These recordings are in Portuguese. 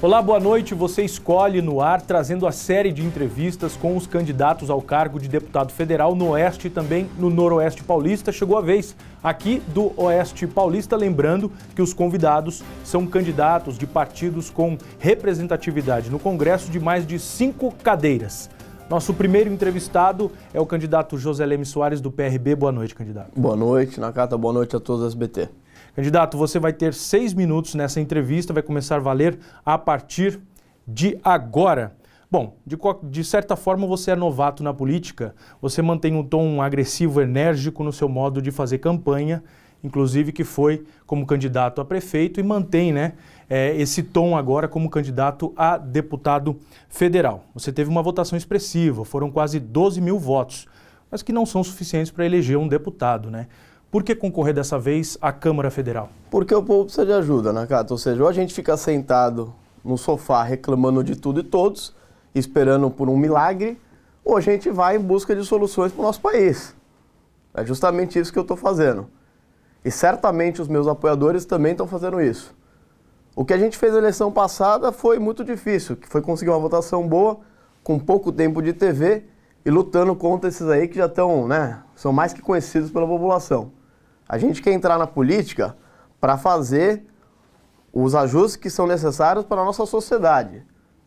Olá, boa noite. Você escolhe no ar, trazendo a série de entrevistas com os candidatos ao cargo de deputado federal no Oeste e também no Noroeste Paulista. Chegou a vez aqui do Oeste Paulista, lembrando que os convidados são candidatos de partidos com representatividade no Congresso de mais de cinco cadeiras. Nosso primeiro entrevistado é o candidato José Leme Soares, do PRB. Boa noite, candidato. Boa noite, Nakata. Boa noite a todos as BT. Candidato, você vai ter seis minutos nessa entrevista, vai começar a valer a partir de agora. Bom, de, de, certa forma você é novato na política, você mantém um tom agressivo, enérgico no seu modo de fazer campanha, inclusive que foi como candidato a prefeito e mantém né, é, esse tom agora como candidato a deputado federal. Você teve uma votação expressiva, foram quase 12 mil votos, mas que não são suficientes para eleger um deputado. Né? Por que concorrer dessa vez à Câmara Federal? Porque o povo precisa de ajuda, Nakata. Né, ou seja, ou a gente fica sentado no sofá reclamando de tudo e todos, esperando por um milagre, ou a gente vai em busca de soluções para o nosso país. É justamente isso que eu estou fazendo. E certamente os meus apoiadores também estão fazendo isso. O que a gente fez na eleição passada foi muito difícil, que foi conseguir uma votação boa, com pouco tempo de TV e lutando contra esses aí que já estão, né, são mais que conhecidos pela população. A gente quer entrar na política para fazer os ajustes que são necessários para a nossa sociedade.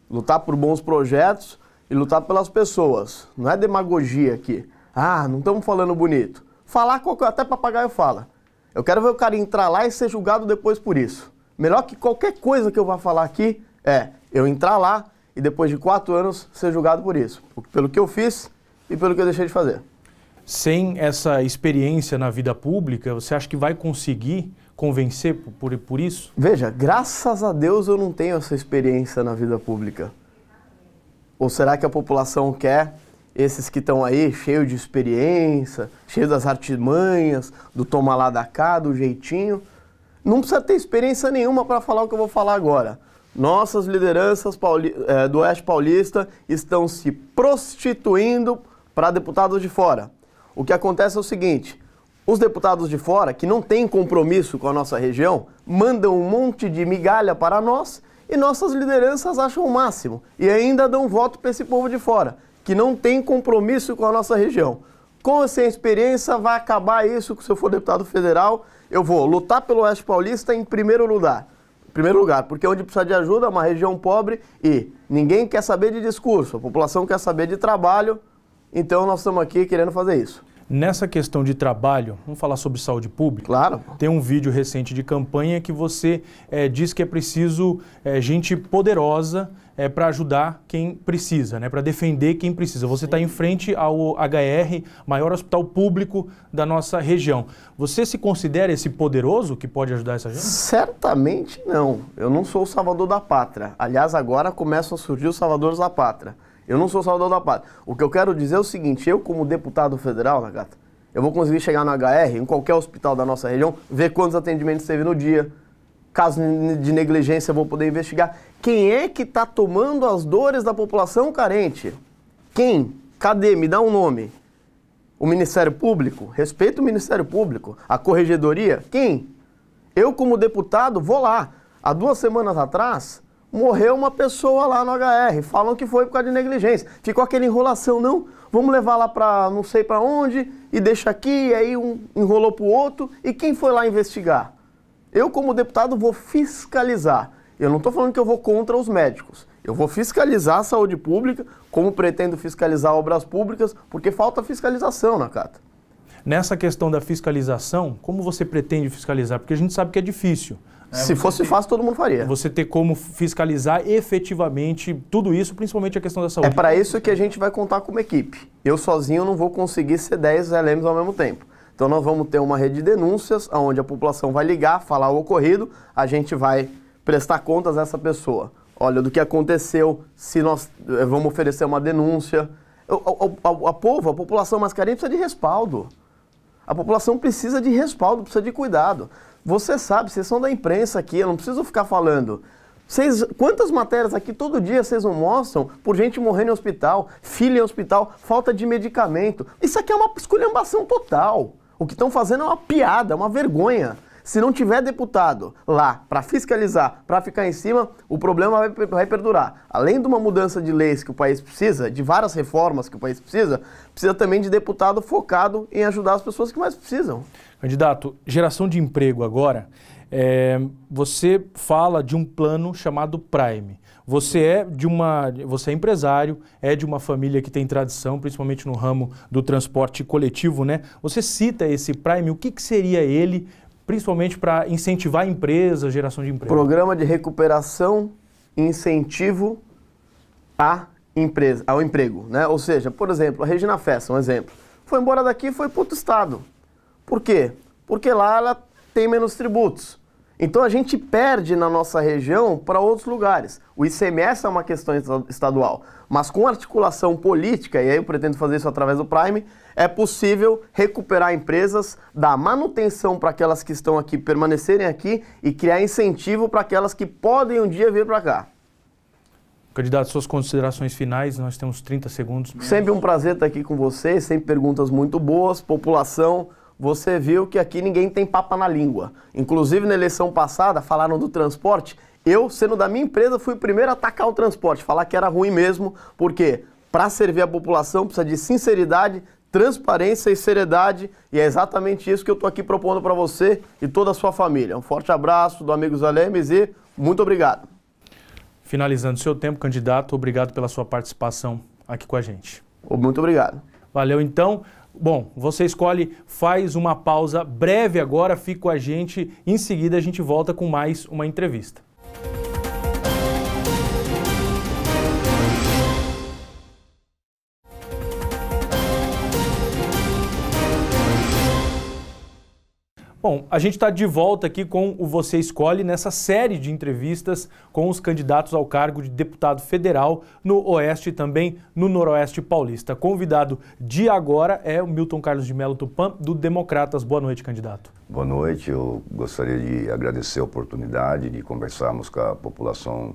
Lutar por bons projetos e lutar pelas pessoas. Não é demagogia aqui. Ah, não estamos falando bonito. Falar qualquer, é, até papagaio fala. Eu quero ver o cara entrar lá e ser julgado depois por isso. Melhor que qualquer coisa que eu vá falar aqui é eu entrar lá e depois de quatro anos ser julgado por isso. Pelo que eu fiz e pelo que eu deixei de fazer sem essa experiência na vida pública, você acha que vai conseguir convencer por, por isso? Veja, graças a Deus eu não tenho essa experiência na vida pública. Ou será que a população quer esses que estão aí, cheios de experiência, cheios das artimanhas, do toma lá da cá, do jeitinho? Não precisa ter experiência nenhuma para falar o que eu vou falar agora. Nossas lideranças pauli é, do Oeste Paulista estão se prostituindo para deputados de fora. O que acontece é o seguinte: os deputados de fora, que não têm compromisso com a nossa região, mandam um monte de migalha para nós e nossas lideranças acham o máximo e ainda dão voto para esse povo de fora, que não tem compromisso com a nossa região. Com essa experiência, vai acabar isso que se eu for deputado federal, eu vou lutar pelo Oeste Paulista em primeiro lugar. Em primeiro lugar, porque onde precisa de ajuda é uma região pobre e ninguém quer saber de discurso, a população quer saber de trabalho, então nós estamos aqui querendo fazer isso. Nessa questão de trabalho, vamos falar sobre saúde pública? Claro. Tem um vídeo recente de campanha que você é, diz que é preciso é, gente poderosa é, eh, para ajudar quem precisa, né? para defender quem precisa. Você está em frente ao HR, maior hospital público da nossa região. Você se considera esse poderoso que pode ajudar essa gente? Certamente não. Eu não sou o salvador da pátria. Aliás, agora começam a surgir os salvadores da pátria. Eu não sou salvador da pátria. O que eu quero dizer é o seguinte: eu, como deputado federal, Nagata, eu vou conseguir chegar no HR, em qualquer hospital da nossa região, ver quantos atendimentos teve no dia. Caso de negligência, eu vou poder investigar. Quem é que está tomando as dores da população carente? Quem? Cadê? Me dá um nome. O Ministério Público? Respeito o Ministério Público. A Corregedoria? Quem? Eu, como deputado, vou lá. Há duas semanas atrás, morreu uma pessoa lá no HR, falam que foi por causa de negligência. Ficou aquela enrolação, não, vamos levar lá para não sei para onde e deixa aqui, aí um enrolou para o outro. E quem foi lá investigar? Eu, como deputado, vou fiscalizar. Eu não estou falando que eu vou contra os médicos. Eu vou fiscalizar a saúde pública, como pretendo fiscalizar obras públicas, porque falta fiscalização na né, Cata. Nessa questão da fiscalização, como você pretende fiscalizar? Porque a gente sabe que é difícil. Né? Se fosse ter, fácil, todo mundo faria. Você ter como fiscalizar efetivamente tudo isso, principalmente a questão da saúde. É para isso que a gente vai contar como equipe. Eu sozinho não vou conseguir ser 10 LMs ao mesmo tempo. Então nós vamos ter uma rede de denúncias, onde a população vai ligar, falar o ocorrido, a gente vai prestar contas a essa pessoa. Olha, do que aconteceu, se nós eh, vamos oferecer uma denúncia. A, a, a povo, a população mais carente precisa de respaldo. A população precisa de respaldo, precisa de cuidado. Você sabe, vocês são da imprensa aqui, eu não preciso ficar falando. Vocês, quantas matérias aqui todo dia vocês não mostram por gente morrendo em hospital, filha em hospital, falta de medicamento? Isso aqui é uma esculhambação total. O que estão fazendo é uma piada, é uma vergonha. Se não tiver deputado lá para fiscalizar, para ficar em cima, o problema vai, vai, perdurar. Além de uma mudança de leis que o país precisa, de várias reformas que o país precisa, precisa também de deputado focado em ajudar as pessoas que mais precisam. Candidato, geração de emprego agora. É, você fala de um plano chamado Prime. Você é de uma, você é empresário, é de uma família que tem tradição, principalmente no ramo do transporte coletivo, né? Você cita esse Prime. O que, que seria ele principalmente para incentivar empresas, geração de emprego. Programa de recuperação, incentivo à empresa, ao emprego, né? Ou seja, por exemplo, a Regina Festa, um exemplo, foi embora daqui, foi para outro estado. Por quê? Porque lá ela tem menos tributos. Então a gente perde na nossa região para outros lugares. O ICMS é uma questão estadual, mas com articulação política, e aí eu pretendo fazer isso através do Prime, é possível recuperar empresas, dar manutenção para aquelas que estão aqui permanecerem aqui e criar incentivo para aquelas que podem um dia vir para cá. Candidato, suas considerações finais, nós temos 30 segundos. Sempre um prazer estar aqui com vocês, sempre perguntas muito boas, população você viu que aqui ninguém tem papa na língua. Inclusive, na eleição passada, falaram do transporte. Eu, sendo da minha empresa, fui o primeiro a atacar o transporte, falar que era ruim mesmo, porque para servir a população precisa de sinceridade, transparência e seriedade, e é exatamente isso que eu estou aqui propondo para você e toda a sua família. Um forte abraço do Amigos Alemes e muito obrigado. Finalizando seu tempo, candidato, obrigado pela sua participação aqui com a gente. Muito obrigado. Valeu, então. Bom, você escolhe, faz uma pausa breve agora, fica com a gente. Em seguida, a gente volta com mais uma entrevista. Bom, a gente está de volta aqui com o Você Escolhe nessa série de entrevistas com os candidatos ao cargo de deputado federal no Oeste e também no Noroeste Paulista. Convidado de agora é o Milton Carlos de Melo Tupan, do Democratas. Boa noite, candidato. Boa noite. Eu gostaria de agradecer a oportunidade de conversarmos com a população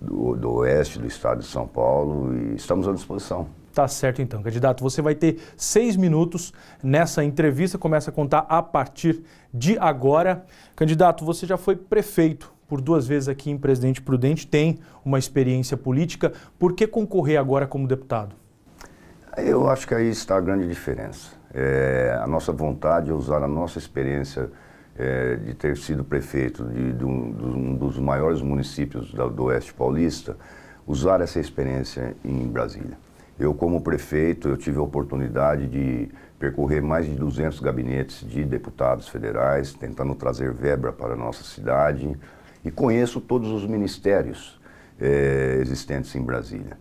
do, do Oeste do Estado de São Paulo e estamos à disposição. Tá certo então, candidato. Você vai ter seis minutos nessa entrevista, começa a contar a partir de agora. Candidato, você já foi prefeito por duas vezes aqui em Presidente Prudente, tem uma experiência política. Por que concorrer agora como deputado? Eu acho que aí está a grande diferença. É, a nossa vontade é usar a nossa experiência é, de ter sido prefeito de, de, um, de, um, dos maiores municípios do Oeste Paulista, usar essa experiência em Brasília. Eu, como prefeito, eu tive a oportunidade de percorrer mais de 200 gabinetes de deputados federais, tentando trazer verba para a nossa cidade, e conheço todos os ministérios é, existentes em Brasília.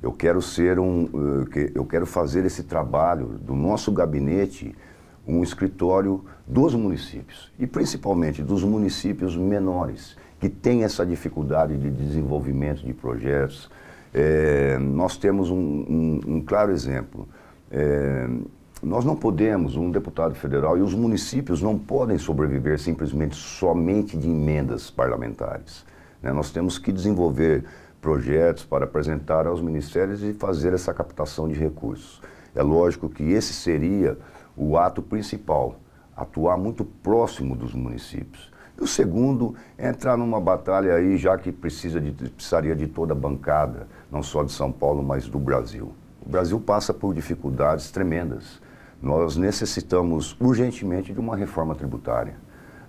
Eu quero ser um, eh, eu quero fazer esse trabalho do nosso gabinete um escritório dos municípios e principalmente dos municípios menores que têm essa dificuldade de desenvolvimento de projetos, é, nós temos um, um, um claro exemplo. É, nós não podemos, um deputado federal e os municípios não podem sobreviver simplesmente somente de emendas parlamentares. Né? Nós temos que desenvolver projetos para apresentar aos ministérios e fazer essa captação de recursos. É lógico que esse seria o ato principal, atuar muito próximo dos municípios. E o segundo, é entrar numa batalha aí, já que precisa de, precisaria de toda a bancada, não só de São Paulo, mas do Brasil. O Brasil passa por dificuldades tremendas. Nós necessitamos urgentemente de uma reforma tributária.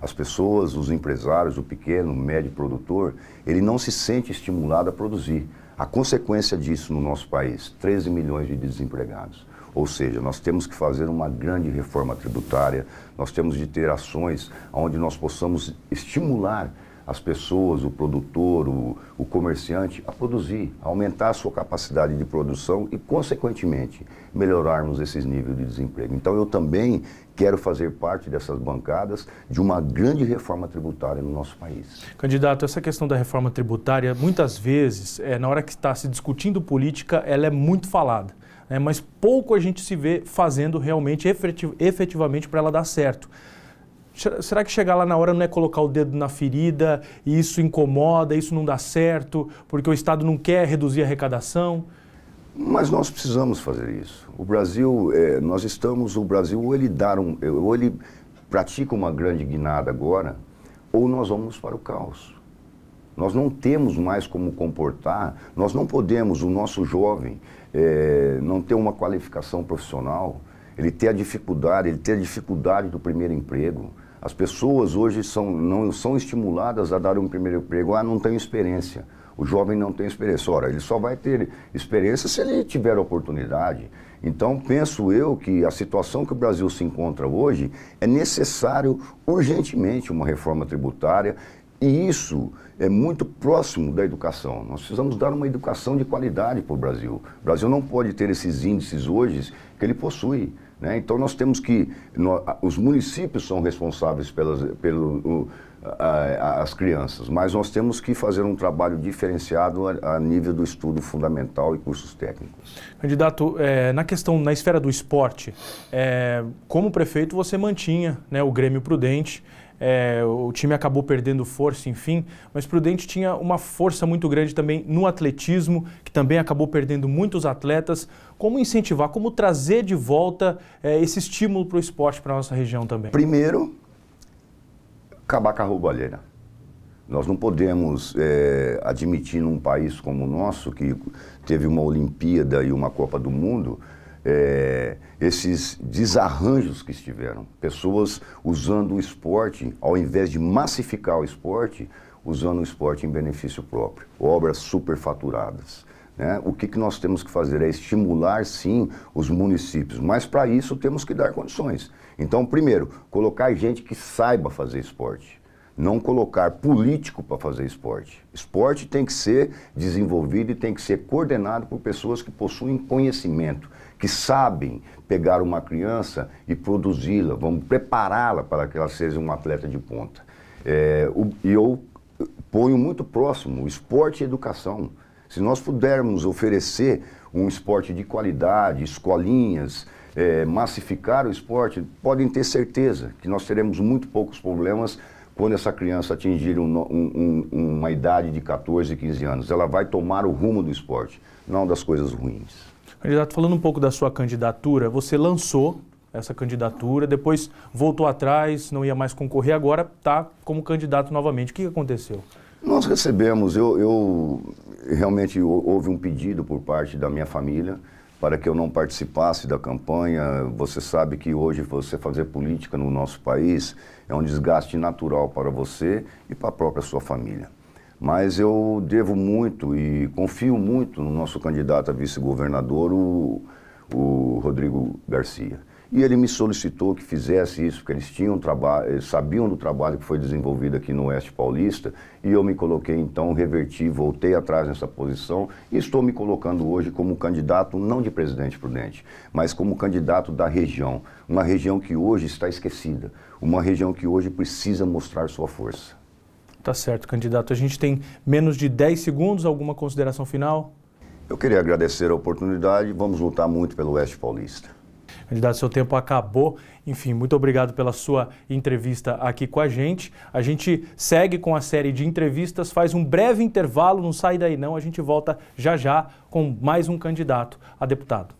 As pessoas, os empresários, o pequeno, o médio produtor, ele não se sente estimulado a produzir. A consequência disso no nosso país, 13 milhões de desempregados. Ou seja, nós temos que fazer uma grande reforma tributária, nós temos de ter ações onde nós possamos estimular as pessoas, o produtor, o, o, comerciante, a produzir, a aumentar a sua capacidade de produção e, consequentemente, melhorarmos esses níveis de desemprego. Então, eu também quero fazer parte dessas bancadas de uma grande reforma tributária no nosso país. Candidato, essa questão da reforma tributária, muitas vezes, é, na hora que está se discutindo política, ela é muito falada né, mas pouco a gente se vê fazendo realmente efetiv efetivamente para ela dar certo. Será que chegar lá na hora não é colocar o dedo na ferida e isso incomoda, isso não dá certo, porque o Estado não quer reduzir a arrecadação? Mas nós precisamos fazer isso. O Brasil, é, nós estamos, o Brasil ou ele, dar um, ou ele pratica uma grande guinada agora, ou nós vamos para o caos. Nós não temos mais como comportar, nós não podemos, o nosso jovem, é, não ter uma qualificação profissional, ele ter a dificuldade, ele ter a dificuldade do primeiro emprego. As pessoas hoje são, não são estimuladas a dar um primeiro emprego, ah, não tenho experiência. O jovem não tem experiência. Ora, ele só vai ter experiência se ele tiver oportunidade. Então, penso eu que a situação que o Brasil se encontra hoje é necessário urgentemente uma reforma tributária e isso é muito próximo da educação. Nós precisamos dar uma educação de qualidade para o Brasil. O Brasil não pode ter esses índices hoje que ele possui. Né? Então nós temos que. Nós, os municípios são responsáveis pelas, pelo. O, as crianças, mas nós temos que fazer um trabalho diferenciado a, nível do estudo fundamental e cursos técnicos. Candidato, é, na questão, na esfera do esporte, é, como prefeito você mantinha né, o Grêmio Prudente, é, o time acabou perdendo força, enfim, mas Prudente tinha uma força muito grande também no atletismo, que também acabou perdendo muitos atletas. Como incentivar, como trazer de volta é, esse estímulo para o esporte, para a nossa região também? Primeiro, acabar com a roubalheira. Nós não podemos é, admitir num país como o nosso, que teve uma Olimpíada e uma Copa do Mundo, é, esses desarranjos que estiveram. Pessoas usando o esporte, ao invés de massificar o esporte, usando o esporte em benefício próprio. Obras superfaturadas. Né? O que, que nós temos que fazer é estimular, sim, os municípios, mas para isso temos que dar condições. Então, primeiro, colocar gente que saiba fazer esporte. Não colocar político para fazer esporte. Esporte tem que ser desenvolvido e tem que ser coordenado por pessoas que possuem conhecimento, que sabem pegar uma criança e produzi-la, vamos prepará-la para que ela seja um atleta de ponta. É, e eu ponho muito próximo esporte e educação. Se nós pudermos oferecer um esporte de qualidade, escolinhas, é, massificar o esporte, podem ter certeza que nós teremos muito poucos problemas quando essa criança atingir um, um, um, uma idade de 14, 15 anos. Ela vai tomar o rumo do esporte, não das coisas ruins. Candidato, falando um pouco da sua candidatura, você lançou essa candidatura, depois voltou atrás, não ia mais concorrer, agora está como candidato novamente. O que aconteceu? Nós recebemos, eu, eu realmente houve um pedido por parte da minha família para que eu não participasse da campanha. Você sabe que hoje você fazer política no nosso país é um desgaste natural para você e para a própria sua família. Mas eu devo muito e confio muito no nosso candidato a vice-governador, o, o Rodrigo Garcia. E ele me solicitou que fizesse isso, porque eles tinham trabalho, sabiam do trabalho que foi desenvolvido aqui no Oeste Paulista, e eu me coloquei então, reverti, voltei atrás nessa posição, e estou me colocando hoje como candidato não de presidente prudente, mas como candidato da região, uma região que hoje está esquecida, uma região que hoje precisa mostrar sua força. Tá certo, candidato. A gente tem menos de 10 segundos, alguma consideração final? Eu queria agradecer a oportunidade, vamos lutar muito pelo Oeste Paulista. Candidato, seu tempo acabou. Enfim, muito obrigado pela sua entrevista aqui com a gente. A gente segue com a série de entrevistas, faz um breve intervalo, não sai daí não, a gente volta já já com mais um candidato a deputado.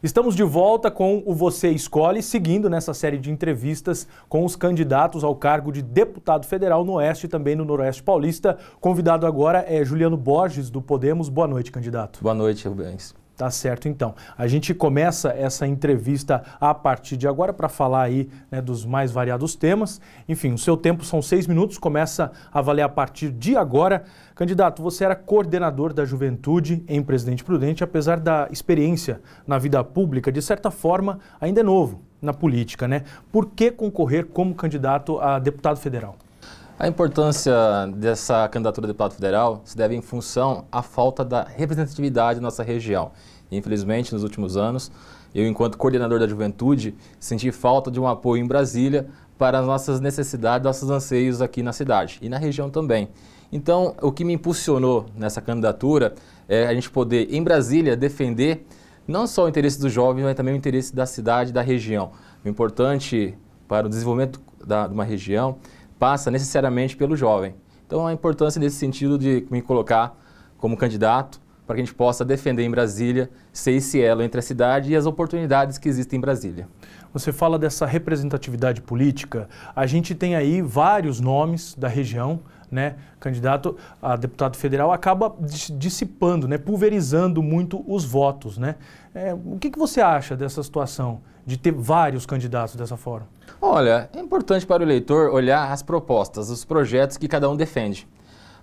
Estamos de volta com o Você Escolhe, seguindo nessa série de entrevistas com os candidatos ao cargo de deputado federal no Oeste e também no Noroeste Paulista. Convidado agora é Juliano Borges, do Podemos. Boa noite, candidato. Boa noite, Rubens. Tá certo, então. A gente começa essa entrevista a partir de agora para falar aí né, dos mais variados temas. Enfim, o seu tempo são seis minutos, começa a valer a partir de agora. Candidato, você era coordenador da juventude em Presidente Prudente, apesar da experiência na vida pública, de certa forma, ainda é novo na política, né? Por que concorrer como candidato a deputado federal? A importância dessa candidatura de deputado federal se deve em função à falta da representatividade na nossa região. Infelizmente, nos últimos anos, eu, enquanto coordenador da juventude, senti falta de um apoio em Brasília para as nossas necessidades, nossos anseios aqui na cidade e na região também. Então, o que me impulsionou nessa candidatura é a gente poder, em Brasília, defender não só o interesse dos jovens, mas também o interesse da cidade, da região. O importante para o desenvolvimento da, de uma região passa necessariamente pelo jovem. Então, a importância nesse sentido de me colocar como candidato para que a gente possa defender em Brasília ser esse elo entre a cidade e as oportunidades que existem em Brasília. Você fala dessa representatividade política. A gente tem aí vários nomes da região, né? Candidato a deputado federal acaba dissipando, né? Pulverizando muito os votos, né? É, o que, que você acha dessa situação? de ter vários candidatos dessa forma? Olha, é importante para o eleitor olhar as propostas, os projetos que cada um defende.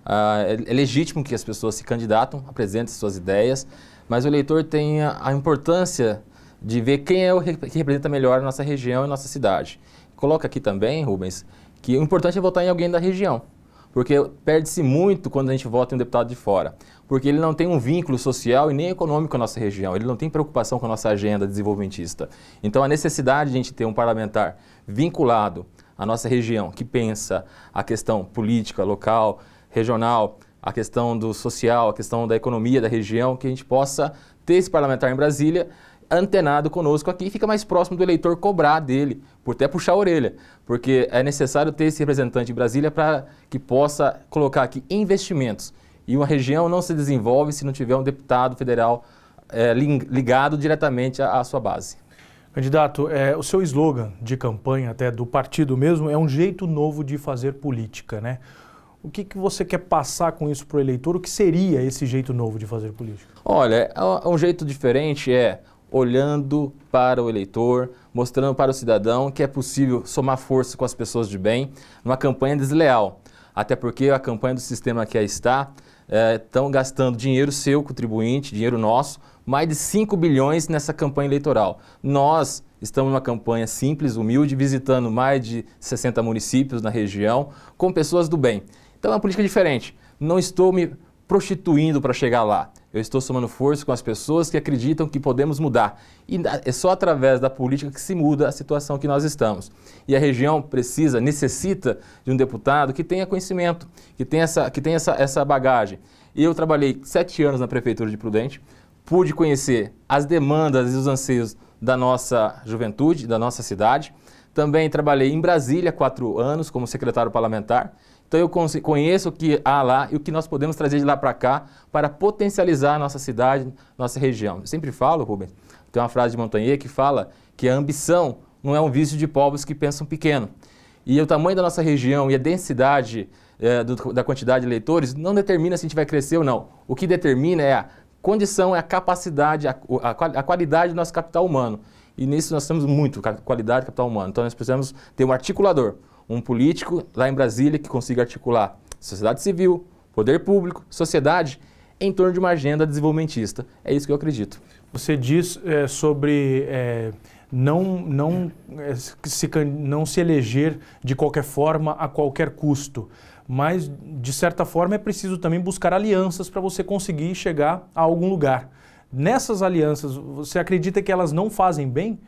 Ah, é, é legítimo que as pessoas se candidatam, apresentem suas ideias, mas o eleitor tem a importância de ver quem é o que representa melhor a nossa região e a nossa cidade. Coloca aqui também, Rubens, que o importante é votar em alguém da região. Porque perde-se muito quando a gente vota em um deputado de fora. Porque ele não tem um vínculo social e nem econômico com a nossa região. Ele não tem preocupação com a nossa agenda desenvolvimentista. Então, a necessidade de a gente ter um parlamentar vinculado à nossa região, que pensa a questão política, local, regional, a questão do social, a questão da economia da região, que a gente possa ter esse parlamentar em Brasília antenado conosco aqui, fica mais próximo do eleitor cobrar dele, por até puxar a orelha porque é necessário ter esse representante em Brasília para que possa colocar aqui investimentos. E uma região não se desenvolve se não tiver um deputado federal é, ligado diretamente à, à sua base. Candidato, é, o seu slogan de campanha até do partido mesmo é um jeito novo de fazer política, né? O que, que você quer passar com isso para o eleitor? O que seria esse jeito novo de fazer política? Olha, é, é um jeito diferente é olhando para o eleitor, mostrando para o cidadão que é possível somar força com as pessoas de bem numa campanha desleal. Até porque a campanha do sistema que aí está estão é, gastando dinheiro seu, contribuinte, dinheiro nosso, mais de 5 bilhões nessa campanha eleitoral. Nós estamos numa campanha simples, humilde, visitando mais de 60 municípios na região com pessoas do bem. Então é uma política diferente. Não estou me prostituindo para chegar lá. Eu estou somando força com as pessoas que acreditam que podemos mudar. E é só através da política que se muda a situação que nós estamos. E a região precisa, necessita de um deputado que tenha conhecimento, que tenha essa, que tenha essa, essa bagagem. Eu trabalhei sete anos na Prefeitura de Prudente, pude conhecer as demandas e os anseios da nossa juventude, da nossa cidade. Também trabalhei em Brasília quatro anos como secretário parlamentar. Então eu conheço o que há lá e o que nós podemos trazer de lá para cá para potencializar a nossa cidade, nossa região. Eu sempre falo, Rubens, tem uma frase de Montagnier que fala que a ambição não é um vício de povos que pensam pequeno. E o tamanho da nossa região e a densidade é, do, da quantidade de eleitores não determina se a gente vai crescer ou não. O que determina é a condição, é a capacidade, a, a, a qualidade do nosso capital humano. E nisso nós temos muito qualidade do capital humano. Então nós precisamos ter um articulador um político lá em Brasília que consiga articular sociedade civil, poder público, sociedade em torno de uma agenda desenvolvimentista. É isso que eu acredito. Você diz é, sobre é, não, não, é, se, não se eleger de qualquer forma, a qualquer custo. Mas, de certa forma, é preciso também buscar alianças para você conseguir chegar a algum lugar. Nessas alianças, você acredita que elas não fazem bem?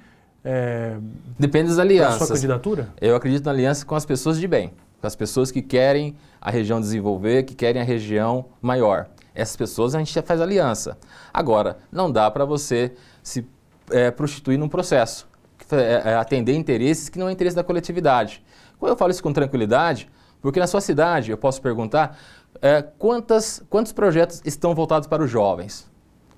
É, Depende das alianças. sua candidatura? Eu acredito na aliança com as pessoas de bem, com as pessoas que querem a região desenvolver, que querem a região maior. Essas pessoas a gente já faz aliança. Agora, não dá para você se é, prostituir num processo, é, é, atender interesses que não é interesse da coletividade. Quando eu falo isso com tranquilidade, porque na sua cidade eu posso perguntar é, quantas, quantos projetos estão voltados para os jovens.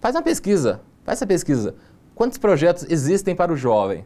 Faz uma pesquisa, faz essa pesquisa. Quantos projetos existem para o jovem?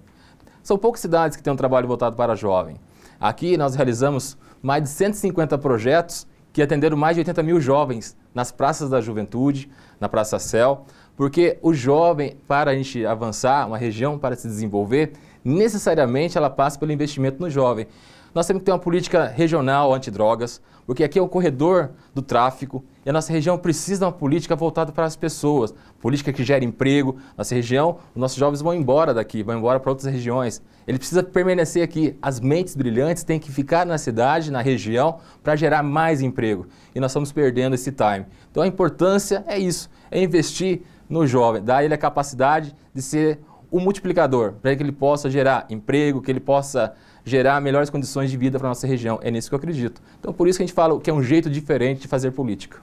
São poucas cidades que têm um trabalho voltado para jovem. Aqui nós realizamos mais de 150 projetos que atenderam mais de 80 mil jovens nas praças da juventude, na Praça Céu, porque o jovem, para a gente avançar, uma região para se desenvolver, necessariamente ela passa pelo investimento no jovem. Nós temos que ter uma política regional anti drogas, porque aqui é o corredor do tráfico, e a nossa região precisa de uma política voltada para as pessoas, política que gere emprego. Nossa região, os nossos jovens vão embora daqui, vão embora para outras regiões. Ele precisa permanecer aqui. As mentes brilhantes têm que ficar na cidade, na região, para gerar mais emprego. E nós estamos perdendo esse time. Então a importância é isso, é investir no jovem, dar ele a capacidade de ser o multiplicador, para que ele possa gerar emprego, que ele possa gerar melhores condições de vida para a nossa região. É nisso que eu acredito. Então, por isso que a gente fala que é um jeito diferente de fazer política.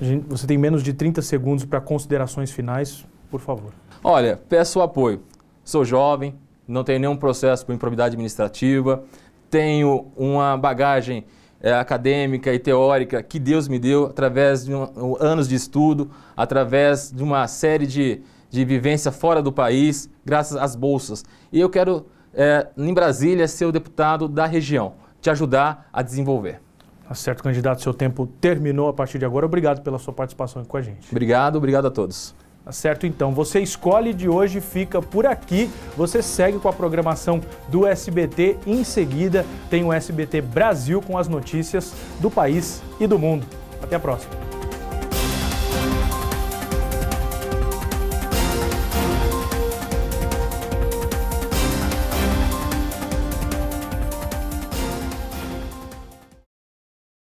Gente, você tem menos de 30 segundos para considerações finais, por favor. Olha, peço apoio. Sou jovem, não tenho nenhum processo por improbidade administrativa, tenho uma bagagem é, acadêmica e teórica que Deus me deu através de um, anos de estudo, através de uma série de, de vivência fora do país, graças às bolsas. E eu quero, é, em Brasília, ser o deputado da região, te ajudar a desenvolver. Tá certo, candidato, seu tempo terminou a partir de agora. Obrigado pela sua participação aqui com a gente. Obrigado, obrigado a todos. Tá certo, então. Você escolhe de hoje, fica por aqui. Você segue com a programação do SBT. Em seguida, tem o SBT Brasil com as notícias do país e do mundo. Até a próxima.